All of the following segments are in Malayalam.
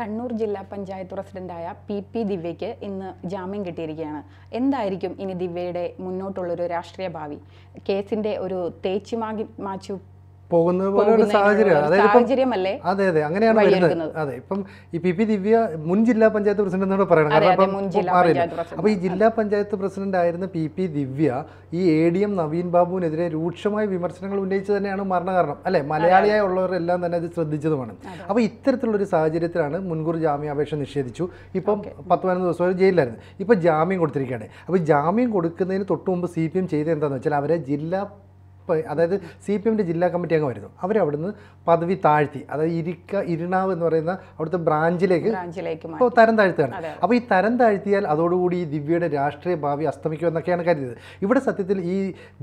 കണ്ണൂർ ജില്ലാ പഞ്ചായത്ത് പ്രസിഡന്റായ പി പി ദിവ്യയ്ക്ക് ഇന്ന് ജാമ്യം കിട്ടിയിരിക്കുകയാണ് എന്തായിരിക്കും ഇനി ദിവ്യയുടെ മുന്നോട്ടുള്ളൊരു രാഷ്ട്രീയ ഭാവി കേസിൻ്റെ ഒരു തേച്ചുമാകി മാച്ചു പോകുന്നത് പോലെ ഒരു സാഹചര്യമാണ് അതായത് അതെ അതെ അങ്ങനെയാണ് വരുന്നത് അതെ ഇപ്പം ഈ പി പി ദിവ്യ മുൻ ജില്ലാ പഞ്ചായത്ത് പ്രസിഡന്റ് എന്നോട് പറയണം കാരണം ഇപ്പം അറിയില്ല അപ്പൊ ഈ ജില്ലാ പഞ്ചായത്ത് പ്രസിഡന്റ് ആയിരുന്ന പി പി ദിവ്യ ഈ എ ഡി എം നവീൻ ബാബുവിനെതിരെ രൂക്ഷമായ വിമർശനങ്ങൾ ഉന്നയിച്ചു തന്നെയാണ് മരണകാരണം അല്ലെ മലയാളിയായ ഉള്ളവരെല്ലാം തന്നെ അത് ശ്രദ്ധിച്ചതുമാണ് അപ്പൊ ഇത്തരത്തിലുള്ള ഒരു സാഹചര്യത്തിലാണ് മുൻകൂർ ജാമ്യാപേക്ഷ നിഷേധിച്ചു ഇപ്പം പത്ത് പതിനൊന്ന് ദിവസം വരെ ജയിലിലായിരുന്നു ഇപ്പൊ ജാമ്യം കൊടുത്തിരിക്കുകയാണ് അപ്പൊ ജാമ്യം കൊടുക്കുന്നതിന് തൊട്ടു മുമ്പ് സി പി എം ചെയ്തത് എന്താണെന്ന് വെച്ചാൽ അവരെ ജില്ലാ അതായത് സി പി എമ്മിൻ്റെ ജില്ലാ കമ്മിറ്റി അവർ അവരവിടുന്ന് പദവി താഴ്ത്തി അതായത് ഇരിക്ക ഇരുണാവ് എന്ന് പറയുന്ന അവിടുത്തെ ബ്രാഞ്ചിലേക്ക് ഇപ്പോൾ തരം താഴ്ത്തുകയാണ് അപ്പോൾ ഈ തരം താഴ്ത്തിയാൽ അതോടുകൂടി ഈ ദിവ്യയുടെ രാഷ്ട്രീയ ഭാവി അസ്തമിക്കുമെന്നൊക്കെയാണ് കരുതിയത് ഇവിടെ സത്യത്തിൽ ഈ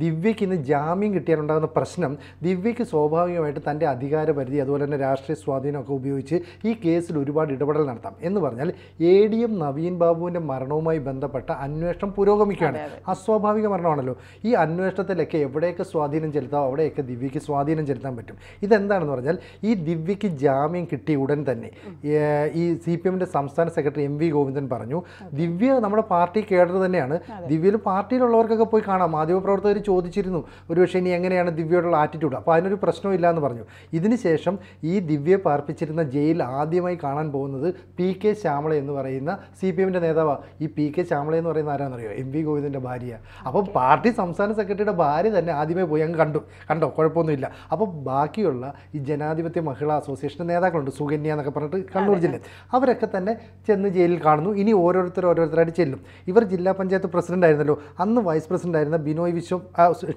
ദിവ്യയ്ക്ക് ഇന്ന് ജാമ്യം കിട്ടിയാലുണ്ടാകുന്ന പ്രശ്നം ദിവ്യയ്ക്ക് സ്വാഭാവികമായിട്ട് തൻ്റെ അധികാര പരിധി അതുപോലെ തന്നെ രാഷ്ട്രീയ സ്വാധീനമൊക്കെ ഉപയോഗിച്ച് ഈ കേസിൽ ഒരുപാട് ഇടപെടൽ നടത്താം എന്ന് പറഞ്ഞാൽ എ ഡി എം നവീൻ ബാബുവിൻ്റെ മരണവുമായി ബന്ധപ്പെട്ട അന്വേഷണം പുരോഗമിക്കുകയാണ് അസ്വാഭാവിക മരണമാണല്ലോ ഈ അന്വേഷണത്തിലൊക്കെ എവിടെയൊക്കെ സ്വാധീനം സ്വാധീനം ചെലുത്താം അവിടെയൊക്കെ ദിവ്യയ്ക്ക് സ്വാധീനം ചെലുത്താൻ പറ്റും ഇതെന്താണെന്ന് പറഞ്ഞാൽ ഈ ദിവ്യയ്ക്ക് ജാമ്യം കിട്ടിയ ഉടൻ തന്നെ ഈ സി പി എമ്മിൻ്റെ സംസ്ഥാന സെക്രട്ടറി എം വി ഗോവിന്ദൻ പറഞ്ഞു ദിവ്യ നമ്മുടെ പാർട്ടി കേഡർ തന്നെയാണ് ദിവ്യയിൽ പാർട്ടിയിലുള്ളവർക്കൊക്കെ പോയി കാണാം മാധ്യമപ്രവർത്തകർ ചോദിച്ചിരുന്നു ഒരുപക്ഷെ ഇനി എങ്ങനെയാണ് ദിവ്യയോടുള്ള ആറ്റിറ്റ്യൂഡ് അപ്പോൾ അതിനൊരു പ്രശ്നമില്ല എന്ന് പറഞ്ഞു ഇതിനുശേഷം ഈ ദിവ്യയെ പാർപ്പിച്ചിരുന്ന ജയിൽ ആദ്യമായി കാണാൻ പോകുന്നത് പി കെ ശ്യാമള എന്ന് പറയുന്ന സി പി എമ്മിൻ്റെ നേതാവാണ് ഈ പി കെ ശ്യാമള എന്ന് പറയുന്ന ആരാണെന്നറിയോ എം വി ഗോവിന്ദൻ്റെ ഭാര്യ അപ്പോൾ പാർട്ടി സംസ്ഥാന സെക്രട്ടറിയുടെ ഭാര്യ തന്നെ ആദ്യമേ പോയി പോയി അങ്ങ് കണ്ടു കണ്ടോ കുഴപ്പമൊന്നുമില്ല അപ്പോൾ ബാക്കിയുള്ള ഈ ജനാധിപത്യ മഹിളാ അസോസിയേഷൻ്റെ നേതാക്കളുണ്ട് സുകന്യ എന്നൊക്കെ പറഞ്ഞിട്ട് കണ്ണൂർ ജില്ലയിൽ അവരൊക്കെ തന്നെ ചെന്ന് ജയിലിൽ കാണുന്നു ഇനി ഓരോരുത്തർ ഓരോരുത്തരായിട്ട് ചെല്ലും ഇവർ ജില്ലാ പഞ്ചായത്ത് പ്രസിഡന്റ് ആയിരുന്നല്ലോ അന്ന് വൈസ് പ്രസിഡന്റ് ആയിരുന്ന ബിനോയ് വിശ്വം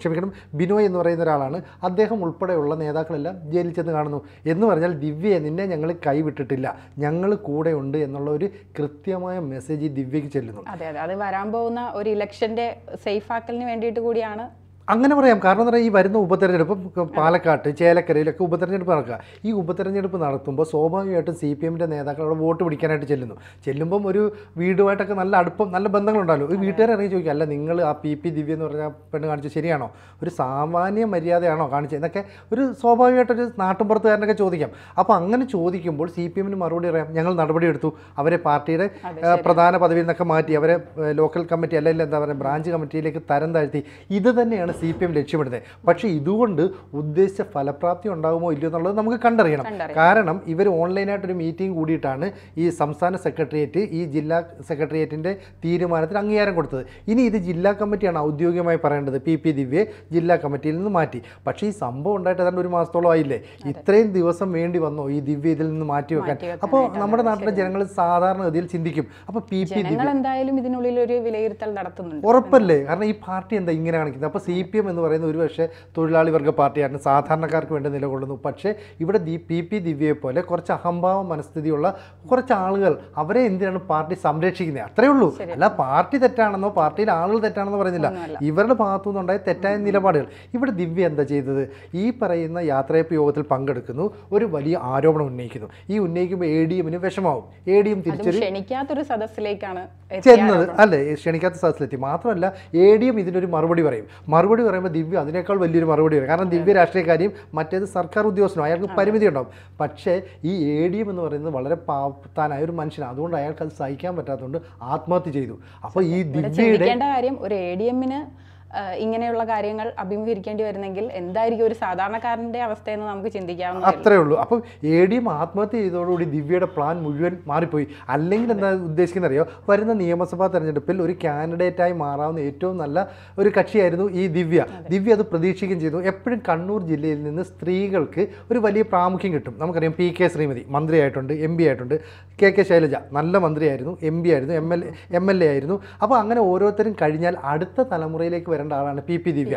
ക്ഷമിക്കണം ബിനോയ് എന്ന് പറയുന്ന ഒരാളാണ് അദ്ദേഹം ഉൾപ്പെടെയുള്ള നേതാക്കളെല്ലാം ജയിലിൽ ചെന്ന് കാണുന്നു എന്ന് പറഞ്ഞാൽ ദിവ്യയെ നിന്നെ ഞങ്ങൾ കൈവിട്ടിട്ടില്ല ഞങ്ങൾ കൂടെയുണ്ട് എന്നുള്ള ഒരു കൃത്യമായ മെസ്സേജ് ദിവ്യക്ക് ചെല്ലുന്നു അതെ അതെ അത് വരാൻ പോകുന്ന ഒരു ഇലക്ഷന്റെ സേഫ് ആക്കലിന് വേണ്ടിയിട്ട് കൂടിയാണ് അങ്ങനെ പറയാം കാരണം എന്ന് പറഞ്ഞാൽ ഈ വരുന്ന ഉപതെരഞ്ഞെടുപ്പ് പാലക്കാട്ട് ചേലക്കരയിലൊക്കെ ഉപതെരഞ്ഞെടുപ്പ് നടക്കുക ഈ ഉപതെരഞ്ഞെടുപ്പ് നടത്തുമ്പോൾ സ്വാഭാവികമായിട്ടും സി പി എമ്മിൻ്റെ നേതാക്കൾ അവിടെ വോട്ട് പിടിക്കാനായിട്ട് ചെല്ലുന്നു ചെല്ലുമ്പം ഒരു വീടുമായിട്ടൊക്കെ നല്ല അടുപ്പം നല്ല ബന്ധങ്ങളുണ്ടല്ലോ ഈ വീട്ടുകാരെ ഇറങ്ങി ചോദിക്കുക അല്ല നിങ്ങൾ ആ പി പി ദിവ്യ എന്ന് പറഞ്ഞ പെണ്ണ് കാണിച്ചത് ശരിയാണോ ഒരു സാമാന്യ മര്യാദയാണോ കാണിച്ചത് എന്നൊക്കെ ഒരു സ്വാഭാവികമായിട്ടൊരു നാട്ടുമ്പുറത്തുകാരനൊക്കെ ചോദിക്കാം അപ്പോൾ അങ്ങനെ ചോദിക്കുമ്പോൾ സി പി എമ്മിന് മറുപടി പറയാം ഞങ്ങൾ നടപടിയെടുത്തു അവരെ പാർട്ടിയുടെ പ്രധാന പദവിയിൽ നിന്നൊക്കെ മാറ്റി അവരെ ലോക്കൽ കമ്മിറ്റി അല്ലെങ്കിൽ എന്താ പറയുക ബ്രാഞ്ച് കമ്മിറ്റിയിലേക്ക് തരം താഴ്ത്തി ഇത് തന്നെയാണ് സി പി എം ലക്ഷ്യമിടുന്നത് പക്ഷേ ഇതുകൊണ്ട് ഉദ്ദേശിച്ച ഫലപ്രാപ്തി ഉണ്ടാകുമോ ഇല്ലയോ എന്നുള്ളത് നമുക്ക് കണ്ടറിയണം കാരണം ഇവർ ഓൺലൈനായിട്ടൊരു മീറ്റിംഗ് കൂടിയിട്ടാണ് ഈ സംസ്ഥാന സെക്രട്ടേറിയറ്റ് ഈ ജില്ലാ സെക്രട്ടേറിയറ്റിൻ്റെ തീരുമാനത്തിന് അംഗീകാരം കൊടുത്തത് ഇനി ഇത് ജില്ലാ കമ്മിറ്റിയാണ് ഔദ്യോഗികമായി പറയേണ്ടത് പി പി ദിവ്യയെ ജില്ലാ കമ്മിറ്റിയിൽ നിന്ന് മാറ്റി പക്ഷേ ഈ സംഭവം ഉണ്ടായിട്ട് തന്നെ ഒരു മാസത്തോളം ആയില്ലേ ഇത്രയും ദിവസം വേണ്ടി വന്നോ ഈ ദിവ്യ ഇതിൽ നിന്ന് മാറ്റി വെക്കാൻ അപ്പോൾ നമ്മുടെ നാട്ടിലെ ജനങ്ങൾ സാധാരണഗതിയിൽ ചിന്തിക്കും അപ്പോൾ പി പി ദിവ്യ എന്തായാലും ഇതിനുള്ളിൽ ഒരു വിലയിരുത്തൽ നടത്തുന്നുണ്ട് ഉറപ്പല്ലേ കാരണം ഈ പാർട്ടി എന്താ ഇങ്ങനെ കാണിക്കുന്നത് അപ്പോൾ സി പിപിഎം പി എം എന്ന് പറയുന്ന ഒരുപക്ഷെ തൊഴിലാളി വർഗ്ഗ പാർട്ടിയാണ് സാധാരണക്കാർക്ക് വേണ്ടി നിലകൊള്ളുന്നു പക്ഷേ ഇവിടെ ദി പി പി ദിവ്യയെ പോലെ കുറച്ച് അഹംഭാവ മനസ്ഥിതിയുള്ള കുറച്ച് ആളുകൾ അവരെ എന്തിനാണ് പാർട്ടി സംരക്ഷിക്കുന്നത് അത്രയേ ഉള്ളൂ അല്ല പാർട്ടി തെറ്റാണെന്നോ പാർട്ടിയിലെ ആളുകൾ തെറ്റാണെന്നോ പറയുന്നില്ല ഇവരുടെ നിന്നുണ്ടായ തെറ്റായ നിലപാടുകൾ ഇവിടെ ദിവ്യ എന്താ ചെയ്തത് ഈ പറയുന്ന യാത്രയപ്പ് യോഗത്തിൽ പങ്കെടുക്കുന്നു ഒരു വലിയ ആരോപണം ഉന്നയിക്കുന്നു ഈ ഉന്നയിക്കുമ്പോൾ എ ഡി എമ്മിന് വിഷമാവും എ ഡി എം തിരിച്ചൊരു ക്ഷണിക്കാത്തൊരു സദസ്സിലേക്കാണ് ചെന്നത് അല്ലെ ക്ഷണിക്കാത്ത സദസ്സിലെത്തി മാത്രമല്ല എ ഡി എം ഇതിനൊരു മറുപടി പറയും മറുപടി പറയുമ്പോൾ ദിവ്യ അതിനേക്കാൾ വലിയൊരു മറുപടി പറയും കാരണം ദിവ്യ രാഷ്ട്രീയക്കാരിയും മറ്റേത് സർക്കാർ ഉദ്യോഗസ്ഥനും അയാൾക്ക് പരിമിതി ഉണ്ടാവും പക്ഷേ ഈ എ ഡി എം എന്ന് പറയുന്നത് വളരെ പാവത്താനായ ഒരു മനുഷ്യനാണ് അതുകൊണ്ട് അയാൾക്ക് അത് സഹിക്കാൻ പറ്റാത്തതുകൊണ്ട് ആത്മഹത്യ ചെയ്തു അപ്പോൾ ഈ ദിവ്യയുടെ കാര്യം ഒരു എ ഡി എമ്മിന് ഇങ്ങനെയുള്ള കാര്യങ്ങൾ അഭിമുഖീകരിക്കേണ്ടി വരുന്നെങ്കിൽ എന്തായിരിക്കും ഒരു സാധാരണക്കാരൻ്റെ അവസ്ഥയെന്ന് നമുക്ക് ചിന്തിക്കാവുന്ന അത്രേ ഉള്ളൂ അപ്പം എ എം ആത്മഹത്യ ചെയ്തതോടുകൂടി ദിവ്യയുടെ പ്ലാൻ മുഴുവൻ മാറിപ്പോയി അല്ലെങ്കിൽ എന്താ ഉദ്ദേശിക്കുന്നത് അറിയോ വരുന്ന നിയമസഭാ തെരഞ്ഞെടുപ്പിൽ ഒരു കാൻഡിഡേറ്റായി മാറാവുന്ന ഏറ്റവും നല്ല ഒരു കക്ഷിയായിരുന്നു ഈ ദിവ്യ ദിവ്യ അത് പ്രതീക്ഷിക്കുകയും ചെയ്തു എപ്പോഴും കണ്ണൂർ ജില്ലയിൽ നിന്ന് സ്ത്രീകൾക്ക് ഒരു വലിയ പ്രാമുഖ്യം കിട്ടും നമുക്കറിയാം പി കെ ശ്രീമതി മന്ത്രിയായിട്ടുണ്ട് എം പി ആയിട്ടുണ്ട് കെ കെ ശൈലജ നല്ല മന്ത്രിയായിരുന്നു എം പി ആയിരുന്നു M L M L A ആയിരുന്നു അപ്പോൾ അങ്ങനെ ഓരോരുത്തരും കഴിഞ്ഞാൽ അടുത്ത തലമുറയിലേക്ക് വരേണ്ട ആളാണ് പി പി ദിവ്യ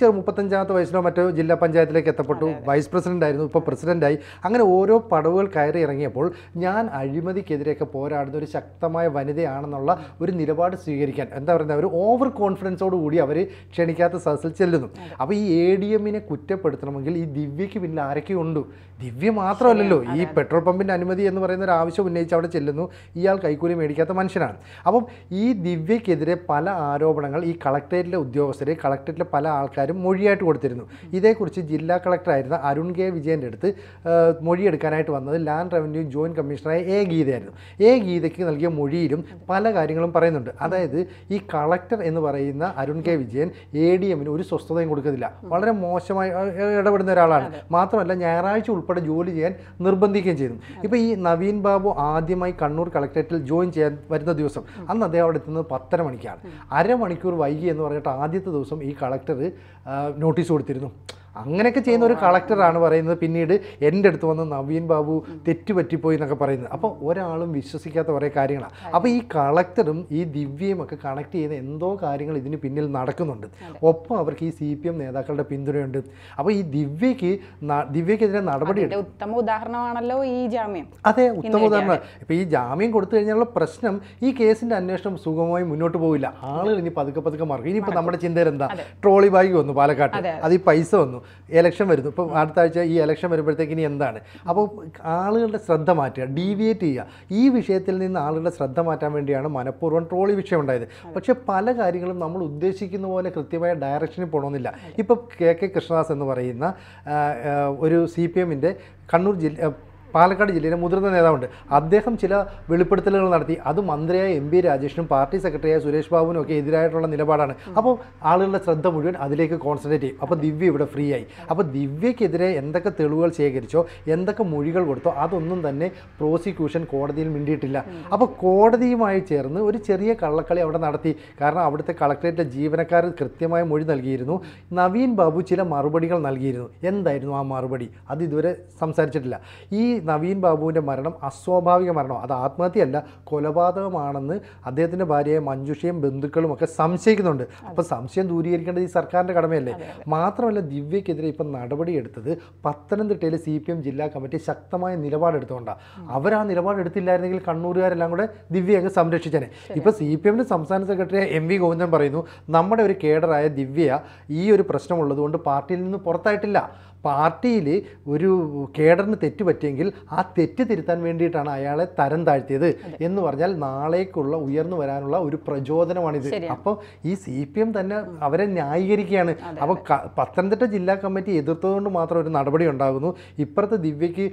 ചെറു മുപ്പത്തഞ്ചാമത്തെ വയസ്സിലോ മറ്റോ ജില്ലാ പഞ്ചായത്തിലേക്ക് എത്തപ്പെട്ടു വൈസ് പ്രസിഡന്റ് ആയിരുന്നു ഇപ്പോൾ പ്രസിഡന്റായി അങ്ങനെ ഓരോ പടവുകൾ കയറി ഇറങ്ങിയപ്പോൾ ഞാൻ അഴിമതിക്കെതിരെയൊക്കെ പോരാടുന്ന ഒരു ശക്തമായ വനിതയാണെന്നുള്ള ഒരു നിലപാട് സ്വീകരിക്കാൻ എന്താ പറയുന്നത് ഒരു ഓവർ കോൺഫിഡൻസോട് കൂടി അവർ ക്ഷണിക്കാത്ത സദസ്സിൽ ചെല്ലുന്നു അപ്പോൾ ഈ എ ഡി എമ്മിനെ കുറ്റപ്പെടുത്തണമെങ്കിൽ ഈ ദിവ്യയ്ക്ക് പിന്നിൽ ആരൊക്കെയുണ്ട് ദിവ്യ മാത്രമല്ലല്ലോ ഈ പെട്രോൾ പമ്പിൻ്റെ അനുമതി എന്ന് പറയുന്ന ഒരു ആവശ്യം ഉന്നയിച്ച് അവിടെ ചെല്ലുന്നു ഇയാൾ കൈക്കൂലി മേടിക്കാത്ത മനുഷ്യനാണ് അപ്പം ഈ ദിവ്യക്കെതിരെ പല ആരോപണങ്ങൾ ഈ കളക്ടറേറ്റിലെ ഉദ്യോഗസ്ഥരെ കളക്ടറേറ്റിലെ പല ആൾക്കാരും മൊഴിയായിട്ട് കൊടുത്തിരുന്നു ഇതേക്കുറിച്ച് ജില്ലാ കളക്ടറായിരുന്ന അരുൺ കെ വിജയൻ്റെ അടുത്ത് മൊഴിയെടുക്കാനായിട്ട് വന്നത് ലാൻഡ് റവന്യൂ ജോയിൻറ്റ് കമ്മീഷണറായ എ ഗീതയായിരുന്നു എ ഗീതയ്ക്ക് നൽകിയ മൊഴിയിലും പല കാര്യങ്ങളും പറയുന്നുണ്ട് അതായത് ഈ കളക്ടർ എന്ന് പറയുന്ന Arun K Vijayan A D എമ്മിന് ഒരു സ്വസ്ഥതയും കൊടുക്കുന്നില്ല വളരെ മോശമായി ഇടപെടുന്ന ഒരാളാണ് മാത്രമല്ല ഞായറാഴ്ച ഉൾപ്പെടെ ജോലി ചെയ്യാൻ നിർബന്ധിക്കുകയും ചെയ്തു ഇപ്പോൾ ഈ നവീൻ ബാബു ആദ്യമായി കണ്ണൂർ കളക്ടറേറ്റിൽ ജോയിൻ ചെയ്യാൻ വരുന്ന ദിവസം അന്ന് അദ്ദേഹം അവിടെ എത്തുന്നത് പത്തര മണിക്കാണ് അരമണിക്കൂർ വൈകി എന്ന് പറഞ്ഞിട്ട് ആദ്യത്തെ ദിവസം ഈ കളക്ടർ നോട്ടീസ് കൊടുത്തിരുന്നു അങ്ങനെയൊക്കെ ചെയ്യുന്ന ഒരു കളക്ടറാണ് പറയുന്നത് പിന്നീട് എൻ്റെ അടുത്ത് വന്ന് നവീൻ ബാബു തെറ്റുപറ്റിപ്പോയി എന്നൊക്കെ പറയുന്നത് അപ്പോൾ ഒരാളും വിശ്വസിക്കാത്ത കുറേ കാര്യങ്ങളാണ് അപ്പോൾ ഈ കളക്ടറും ഈ ദിവ്യയും ഒക്കെ കണക്ട് ചെയ്യുന്ന എന്തോ കാര്യങ്ങൾ ഇതിന് പിന്നിൽ നടക്കുന്നുണ്ട് ഒപ്പം അവർക്ക് ഈ സി പി എം നേതാക്കളുടെ പിന്തുണയുണ്ട് അപ്പോൾ ഈ ദിവ്യയ്ക്ക് ദിവ്യക്കെതിരെ നടപടി ഉത്തമ ഉദാഹരണമാണല്ലോ ഈ ജാമ്യം അതെ ഉത്തമ ഉദാഹരണം ഇപ്പോൾ ഈ ജാമ്യം കൊടുത്തു കഴിഞ്ഞാലുള്ള പ്രശ്നം ഈ കേസിൻ്റെ അന്വേഷണം സുഗമമായി മുന്നോട്ട് പോകില്ല ആളുകൾ ഇനി പതുക്കെ പതുക്കെ മറക്കും ഇനിയിപ്പോൾ നമ്മുടെ ചിന്തയിൽ എന്താ ട്രോളി ബാഗ് വന്നു പാലക്കാട്ട് അത് ഈ പൈസ വന്നു എലക്ഷൻ വരുന്നു ഇപ്പോൾ അടുത്ത ആഴ്ച ഈ എലക്ഷൻ വരുമ്പോഴത്തേക്ക് ഇനി എന്താണ് അപ്പോൾ ആളുകളുടെ ശ്രദ്ധ മാറ്റുക ഡീവിയേറ്റ് ചെയ്യുക ഈ വിഷയത്തിൽ നിന്ന് ആളുകളുടെ ശ്രദ്ധ മാറ്റാൻ വേണ്ടിയാണ് മനഃപൂർവ്വം ട്രോളി വിഷയം ഉണ്ടായത് പക്ഷേ പല കാര്യങ്ങളും നമ്മൾ ഉദ്ദേശിക്കുന്ന പോലെ കൃത്യമായ ഡയറക്ഷനിൽ പോകണമെന്നില്ല ഇപ്പോൾ കെ കെ കൃഷ്ണദാസ് എന്ന് പറയുന്ന ഒരു സി പി എമ്മിൻ്റെ കണ്ണൂർ ജില്ല പാലക്കാട് ജില്ലയിലെ മുതിർന്ന നേതാവുണ്ട് അദ്ദേഹം ചില വെളിപ്പെടുത്തലുകൾ നടത്തി അത് മന്ത്രിയായ എം പി രാജേഷിനും പാർട്ടി സെക്രട്ടറിയായ സുരേഷ് ബാബുവിനും ഒക്കെ എതിരായിട്ടുള്ള നിലപാടാണ് അപ്പോൾ ആളുകളുടെ ശ്രദ്ധ മുഴുവൻ അതിലേക്ക് കോൺസെൻട്രേറ്റ് ചെയ്യും അപ്പോൾ ദിവ്യ ഇവിടെ ഫ്രീ ആയി അപ്പോൾ ദിവ്യക്കെതിരെ എന്തൊക്കെ തെളിവുകൾ ശേഖരിച്ചോ എന്തൊക്കെ മൊഴികൾ കൊടുത്തോ അതൊന്നും തന്നെ പ്രോസിക്യൂഷൻ കോടതിയിൽ മിണ്ടിയിട്ടില്ല അപ്പോൾ കോടതിയുമായി ചേർന്ന് ഒരു ചെറിയ കള്ളക്കളി അവിടെ നടത്തി കാരണം അവിടുത്തെ കളക്ടറേറ്റിലെ ജീവനക്കാർ കൃത്യമായ മൊഴി നൽകിയിരുന്നു നവീൻ ബാബു ചില മറുപടികൾ നൽകിയിരുന്നു എന്തായിരുന്നു ആ മറുപടി അത് ഇതുവരെ സംസാരിച്ചിട്ടില്ല ഈ നവീൻ ബാബുവിൻ്റെ മരണം അസ്വാഭാവിക മരണം അത് ആത്മഹത്യയല്ല കൊലപാതകമാണെന്ന് അദ്ദേഹത്തിൻ്റെ ഭാര്യയെ മഞ്ജുഷയും ബന്ധുക്കളും ഒക്കെ സംശയിക്കുന്നുണ്ട് അപ്പോൾ സംശയം ദൂരീകരിക്കേണ്ടത് ഈ സർക്കാരിൻ്റെ കടമയല്ലേ മാത്രമല്ല ദിവ്യക്കെതിരെ ഇപ്പം നടപടിയെടുത്തത് പത്തനംതിട്ടയിൽ സി പി എം ജില്ലാ കമ്മിറ്റി ശക്തമായ നിലപാടെടുത്തുകൊണ്ടാണ് അവർ ആ നിലപാടെടുത്തില്ലായിരുന്നെങ്കിൽ കണ്ണൂരുകാരെല്ലാം കൂടെ ദിവ്യ അങ്ങ് സംരക്ഷിച്ചേനെ ഇപ്പോൾ സി പി എമ്മിൻ്റെ സംസ്ഥാന സെക്രട്ടറി എം വി ഗോവിന്ദൻ പറയുന്നു നമ്മുടെ ഒരു കേഡറായ ദിവ്യ ഈ ഒരു പ്രശ്നമുള്ളതുകൊണ്ട് പാർട്ടിയിൽ നിന്ന് പുറത്തായിട്ടില്ല പാർട്ടിയിൽ ഒരു കേഡറിന് തെറ്റ് പറ്റിയെങ്കിൽ ആ തെറ്റ് തിരുത്താൻ വേണ്ടിയിട്ടാണ് അയാളെ തരം താഴ്ത്തിയത് എന്ന് പറഞ്ഞാൽ നാളേക്കുള്ള ഉയർന്നു വരാനുള്ള ഒരു പ്രചോദനമാണിത് അപ്പോൾ ഈ സി പി എം തന്നെ അവരെ ന്യായീകരിക്കുകയാണ് അപ്പോൾ പത്തനംതിട്ട ജില്ലാ കമ്മിറ്റി എതിർത്തതുകൊണ്ട് മാത്രം ഒരു നടപടി ഉണ്ടാകുന്നു ഇപ്പുറത്ത് ദിവ്യക്ക്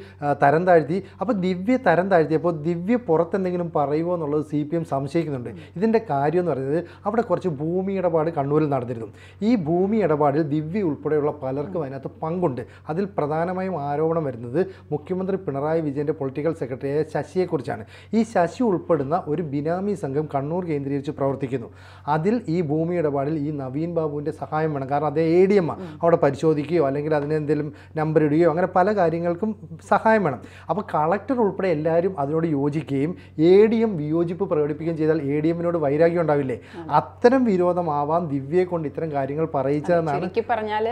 തരം താഴ്ത്തി അപ്പോൾ ദിവ്യ തരം അപ്പോൾ ദിവ്യ പുറത്തെന്തെങ്കിലും പറയുമോ എന്നുള്ളത് സി പി എം സംശയിക്കുന്നുണ്ട് ഇതിൻ്റെ കാര്യം എന്ന് പറയുന്നത് അവിടെ കുറച്ച് ഭൂമി ഇടപാട് കണ്ണൂരിൽ നടന്നിരുന്നു ഈ ഭൂമി ഇടപാടിൽ ദിവ്യ ഉൾപ്പെടെയുള്ള പലർക്കും അതിനകത്ത് പങ്കുണ്ട് അതിൽ പ്രധാനമായും ആരോപണം വരുന്നത് മുഖ്യമന്ത്രി പിണറായി വിജയൻ്റെ പൊളിറ്റിക്കൽ സെക്രട്ടറിയായ ശശിയെക്കുറിച്ചാണ് ഈ ശശി ഉൾപ്പെടുന്ന ഒരു ബിനാമി സംഘം കണ്ണൂർ കേന്ദ്രീകരിച്ച് പ്രവർത്തിക്കുന്നു അതിൽ ഈ ഭൂമി ഇടപാടിൽ ഈ നവീൻ ബാബുവിൻ്റെ സഹായം വേണം കാരണം അതേ എ ഡി എം അവിടെ പരിശോധിക്കുകയോ അല്ലെങ്കിൽ അതിനെന്തെങ്കിലും നമ്പർ ഇടുകയോ അങ്ങനെ പല കാര്യങ്ങൾക്കും സഹായം വേണം അപ്പോൾ കളക്ടർ ഉൾപ്പെടെ എല്ലാവരും അതിനോട് യോജിക്കുകയും എ ഡി എം വിയോജിപ്പ് പ്രകടിപ്പിക്കുകയും ചെയ്താൽ എ ഡി എമ്മിനോട് വൈരാഗ്യം ഉണ്ടാവില്ലേ അത്തരം വിരോധമാവാം ദിവ്യയെ കൊണ്ട് ഇത്തരം കാര്യങ്ങൾ പറയിച്ചതെന്നാണ് പറഞ്ഞാൽ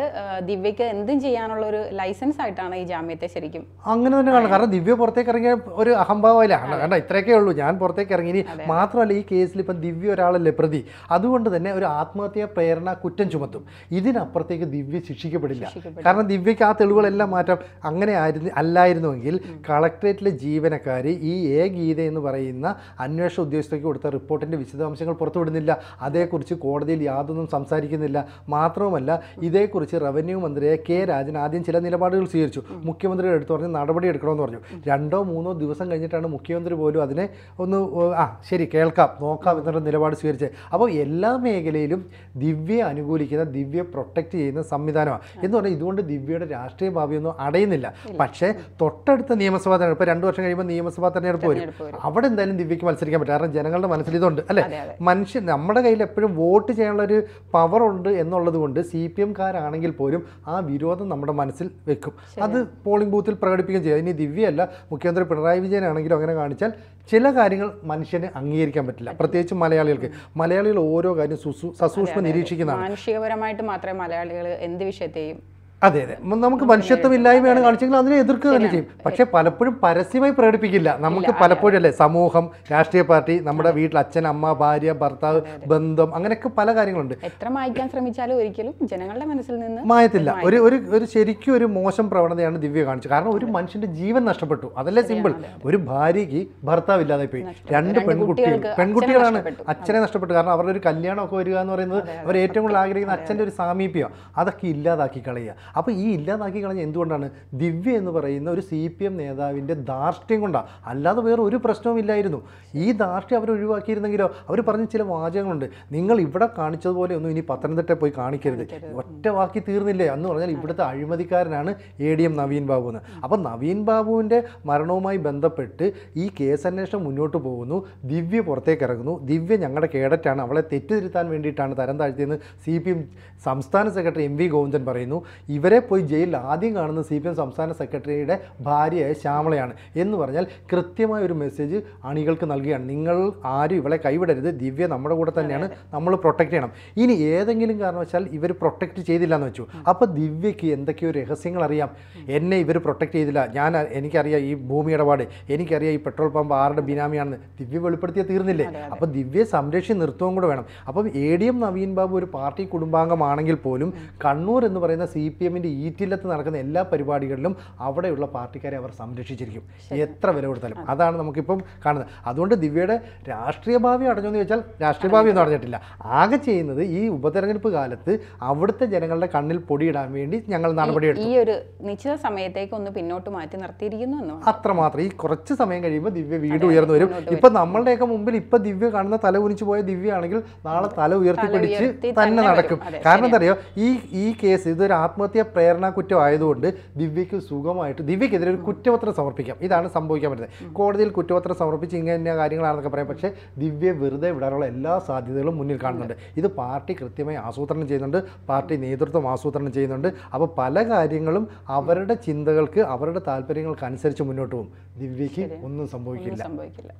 ദിവ്യക്ക് എന്തും ചെയ്യാൻ നടത്താനുള്ള ഒരു ലൈസൻസ് ആയിട്ടാണ് ഈ ജാമ്യത്തെ ശരിക്കും അങ്ങനെ തന്നെ കാണാം കാരണം ദിവ്യ പുറത്തേക്ക് ഇറങ്ങിയ ഒരു അഹംഭാവയിലാണ് കാരണം ഇത്രയൊക്കെ ഉള്ളൂ ഞാൻ പുറത്തേക്ക് ഇറങ്ങി മാത്രമല്ല ഈ കേസിൽ ഇപ്പം ദിവ്യ ഒരാളല്ലേ പ്രതി അതുകൊണ്ട് തന്നെ ഒരു ആത്മഹത്യാ പ്രേരണ കുറ്റം ചുമത്തും ഇതിനപ്പുറത്തേക്ക് ദിവ്യ ശിക്ഷിക്കപ്പെടില്ല കാരണം ദിവ്യക്ക് ആ തെളിവുകളെല്ലാം മാറ്റം അങ്ങനെ ആയിരുന്നു അല്ലായിരുന്നുവെങ്കിൽ കളക്ട്രേറ്റിലെ ജീവനക്കാരി ഈ എ ഗീത എന്ന് പറയുന്ന അന്വേഷണ ഉദ്യോഗസ്ഥയ്ക്ക് കൊടുത്ത റിപ്പോർട്ടിൻ്റെ വിശദാംശങ്ങൾ പുറത്തുവിടുന്നില്ല അതേക്കുറിച്ച് കോടതിയിൽ യാതൊന്നും സംസാരിക്കുന്നില്ല മാത്രവുമല്ല ഇതേക്കുറിച്ച് റവന്യൂ മന്ത്രിയെ കെ രാജൻ ആദ്യം ചില നിലപാടുകൾ സ്വീകരിച്ചു മുഖ്യമന്ത്രിയുടെ അടുത്ത് പറഞ്ഞ് നടപടി എടുക്കണമെന്ന് പറഞ്ഞു രണ്ടോ മൂന്നോ ദിവസം കഴിഞ്ഞിട്ടാണ് മുഖ്യമന്ത്രി പോലും അതിനെ ഒന്ന് ആ ശരി കേൾക്കാം നോക്കാം എന്നുള്ള നിലപാട് സ്വീകരിച്ചത് അപ്പോൾ എല്ലാ മേഖലയിലും ദിവ്യ അനുകൂലിക്കുന്ന ദിവ്യ പ്രൊട്ടക്റ്റ് ചെയ്യുന്ന സംവിധാനമാണ് എന്ന് പറഞ്ഞാൽ ഇതുകൊണ്ട് ദിവ്യയുടെ രാഷ്ട്രീയ ഭാവിയൊന്നും അടയുന്നില്ല പക്ഷേ തൊട്ടടുത്ത നിയമസഭാ തെരഞ്ഞെടുപ്പ് രണ്ട് വർഷം കഴിയുമ്പോൾ നിയമസഭാ തെരഞ്ഞെടുപ്പ് വരും അവിടെ എന്തായാലും ദിവ്യക്ക് മത്സരിക്കാൻ പറ്റും കാരണം ജനങ്ങളുടെ മനസ്സിൽ ഇതുണ്ട് അല്ലേ മനുഷ്യൻ നമ്മുടെ കയ്യിൽ എപ്പോഴും വോട്ട് ചെയ്യാനുള്ള ഒരു പവറുണ്ട് എന്നുള്ളത് കൊണ്ട് സി പി എംകാരാണെങ്കിൽ പോലും ആ വിരോധം നമ്മുടെ നമ്മുടെ മനസ്സിൽ വെക്കും അത് പോളിംഗ് ബൂത്തിൽ പ്രകടിപ്പിക്കുകയും ചെയ്യും ഇനി ദിവ്യയല്ല മുഖ്യമന്ത്രി പിണറായി വിജയനാണെങ്കിലും അങ്ങനെ കാണിച്ചാൽ ചില കാര്യങ്ങൾ മനുഷ്യന് അംഗീകരിക്കാൻ പറ്റില്ല പ്രത്യേകിച്ച് മലയാളികൾക്ക് മലയാളികൾ ഓരോ കാര്യം സസൂക്ഷ്മ നിരീക്ഷിക്കുന്നതാണ് മാനുഷികപരമായിട്ട് മാത്രമേ മലയാളികൾ എന്ത് വിഷയത്തെയും അതെ അതെ നമുക്ക് മനുഷ്യത്വമില്ലായ്മയാണ് കാണിച്ചെങ്കിൽ അതിനെ എതിർക്കുക തന്നെ ചെയ്യും പക്ഷെ പലപ്പോഴും പരസ്യമായി പ്രകടിപ്പിക്കില്ല നമുക്ക് പലപ്പോഴും അല്ലേ സമൂഹം രാഷ്ട്രീയ പാർട്ടി നമ്മുടെ വീട്ടിൽ അച്ഛൻ അമ്മ ഭാര്യ ഭർത്താവ് ബന്ധം അങ്ങനെയൊക്കെ പല കാര്യങ്ങളുണ്ട് എത്ര മായ്ക്കാൻ ശ്രമിച്ചാലും ഒരിക്കലും ജനങ്ങളുടെ മനസ്സിൽ നിന്ന് മായത്തില്ല ഒരു ഒരു ഒരു ശരിക്കും ഒരു മോശം പ്രവണതയാണ് ദിവ്യ കാണിച്ചത് കാരണം ഒരു മനുഷ്യന്റെ ജീവൻ നഷ്ടപ്പെട്ടു അതല്ലേ സിമ്പിൾ ഒരു ഭാര്യയ്ക്ക് ഭർത്താവ് ഇല്ലാതെ പോയി രണ്ട് പെൺകുട്ടികൾ പെൺകുട്ടികളാണ് അച്ഛനെ നഷ്ടപ്പെട്ടു കാരണം അവരുടെ ഒരു കല്യാണമൊക്കെ വരിക എന്ന് പറയുന്നത് അവർ ഏറ്റവും കൂടുതൽ ആഗ്രഹിക്കുന്ന അച്ഛൻ്റെ ഒരു സാമീപ്യം അതൊക്കെ ഇല്ലാതാക്കി കളയുക അപ്പോൾ ഈ ഇല്ലാതാക്കി കളഞ്ഞ എന്തുകൊണ്ടാണ് ദിവ്യ എന്ന് പറയുന്ന ഒരു സി പി എം നേതാവിൻ്റെ ധാർഷ്ട്യം കൊണ്ടാണ് അല്ലാതെ വേറെ ഒരു പ്രശ്നവും ഇല്ലായിരുന്നു ഈ ധാർഷ്ട്യം അവർ ഒഴിവാക്കിയിരുന്നെങ്കിലോ അവർ പറഞ്ഞ ചില വാചകങ്ങളുണ്ട് നിങ്ങൾ ഇവിടെ കാണിച്ചതുപോലെ ഒന്നും ഇനി പത്തനംതിട്ട പോയി കാണിക്കരുത് ഒറ്റ വാക്കി തീർന്നില്ലേ എന്ന് പറഞ്ഞാൽ ഇവിടുത്തെ അഴിമതിക്കാരനാണ് A D M Naveen Babu എന്ന് അപ്പോൾ നവീൻ ബാബുവിൻ്റെ മരണവുമായി ബന്ധപ്പെട്ട് ഈ കേസ് അന്വേഷണം മുന്നോട്ട് പോകുന്നു ദിവ്യ പുറത്തേക്ക് ഇറങ്ങുന്നു ദിവ്യ ഞങ്ങളുടെ കേഡറ്റാണ് അവളെ തെറ്റുതിരുത്താൻ വേണ്ടിയിട്ടാണ് തരം താഴ്ത്തിയെന്ന് സി പി എം സംസ്ഥാന സെക്രട്ടറി എം വി ഗോവിന്ദൻ പറയുന്നു ഇവരെ പോയി ജയിലിൽ ആദ്യം കാണുന്ന സി പി എം സംസ്ഥാന സെക്രട്ടറിയുടെ ഭാര്യയായ ശ്യാമളയാണ് എന്ന് പറഞ്ഞാൽ കൃത്യമായ ഒരു മെസ്സേജ് അണികൾക്ക് നൽകുകയാണ് നിങ്ങൾ ആരും ഇവളെ കൈവിടരുത് ദിവ്യ നമ്മുടെ കൂടെ തന്നെയാണ് നമ്മൾ പ്രൊട്ടക്റ്റ് ചെയ്യണം ഇനി ഏതെങ്കിലും കാരണവശാൽ ഇവർ പ്രൊട്ടക്റ്റ് ചെയ്തില്ല എന്ന് വെച്ചു അപ്പോൾ ദിവ്യയ്ക്ക് എന്തൊക്കെയോ രഹസ്യങ്ങൾ അറിയാം എന്നെ ഇവർ പ്രൊട്ടക്റ്റ് ചെയ്തില്ല ഞാൻ എനിക്കറിയാം ഈ ഭൂമി ഇടപാട് എനിക്കറിയാം ഈ പെട്രോൾ പമ്പ് ആരുടെ ബിനാമിയാണെന്ന് ദിവ്യ വെളിപ്പെടുത്തിയ തീർന്നില്ലേ അപ്പോൾ ദിവ്യയെ സംരക്ഷിച്ച് നിർത്തുകയും കൂടെ വേണം അപ്പം A D M Naveen Babu ഒരു പാർട്ടി കുടുംബാംഗമാണെങ്കിൽ പോലും കണ്ണൂർ എന്ന് പറയുന്ന സി പി എമ്മിൻ്റെ ഈറ്റില്ലത്ത് നടക്കുന്ന എല്ലാ പരിപാടികളിലും അവിടെയുള്ള പാർട്ടിക്കാരെ അവർ സംരക്ഷിച്ചിരിക്കും എത്ര വില കൊടുത്താലും അതാണ് നമുക്കിപ്പം കാണുന്നത് അതുകൊണ്ട് ദിവ്യയുടെ രാഷ്ട്രീയ ഭാവി അടഞ്ഞു എന്ന് ചോദിച്ചാൽ രാഷ്ട്രീയ ഭാവി ഒന്നും അടഞ്ഞിട്ടില്ല ആകെ ചെയ്യുന്നത് ഈ ഉപതെരഞ്ഞെടുപ്പ് കാലത്ത് അവിടുത്തെ ജനങ്ങളുടെ കണ്ണിൽ പൊടിയിടാൻ വേണ്ടി ഞങ്ങൾ നടപടിയെടുത്തു ഈ ഒരു നിശ്ചിത സമയത്തേക്ക് ഒന്ന് പിന്നോട്ട് മാറ്റി നിർത്തിയിരിക്കുന്നു അത്രമാത്രം ഈ കുറച്ച് സമയം കഴിയുമ്പോൾ ദിവ്യ വീട് ഉയർന്നു വരും ഇപ്പൊ നമ്മളുടെയൊക്കെ മുമ്പിൽ ഇപ്പൊ ദിവ്യ കാണുന്ന തല കുനിച്ചു പോയ ദിവ്യ ആണെങ്കിൽ നാളെ തല ഉയർത്തി പിടിച്ച് തന്നെ നടക്കും കാരണം എന്താ പറയുക ഈ ഈ കേസ് ഇതൊരു ആത്മഹത്യ നടത്തിയ പ്രേരണ കുറ്റം ആയതുകൊണ്ട് ദിവ്യയ്ക്ക് സുഖമായിട്ട് ദിവ്യക്കെതിരെ ഒരു കുറ്റപത്രം സമർപ്പിക്കാം ഇതാണ് സംഭവിക്കാൻ പറ്റുന്നത് കോടതിയിൽ കുറ്റപത്രം സമർപ്പിച്ച് ഇങ്ങനെ കാര്യങ്ങളാണെന്നൊക്കെ പറയാം പക്ഷേ ദിവ്യ വെറുതെ വിടാനുള്ള എല്ലാ സാധ്യതകളും മുന്നിൽ കാണുന്നുണ്ട് ഇത് പാർട്ടി കൃത്യമായി ആസൂത്രണം ചെയ്യുന്നുണ്ട് പാർട്ടി നേതൃത്വം ആസൂത്രണം ചെയ്യുന്നുണ്ട് അപ്പോൾ പല കാര്യങ്ങളും അവരുടെ ചിന്തകൾക്ക് അവരുടെ താല്പര്യങ്ങൾക്ക് അനുസരിച്ച് മുന്നോട്ട് പോകും ദിവ്യയ്ക്ക് ഒന്നും സംഭവിക്കില്ല സംഭവിക്കില്ല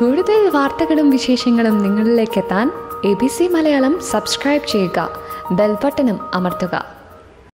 കൂടുതൽ വാർത്തകളും വിശേഷങ്ങളും നിങ്ങളിലേക്ക് എത്താൻ A B C Malayalam subscribe ചെയ്യുക ബെൽബട്ടനും അമർത്തുക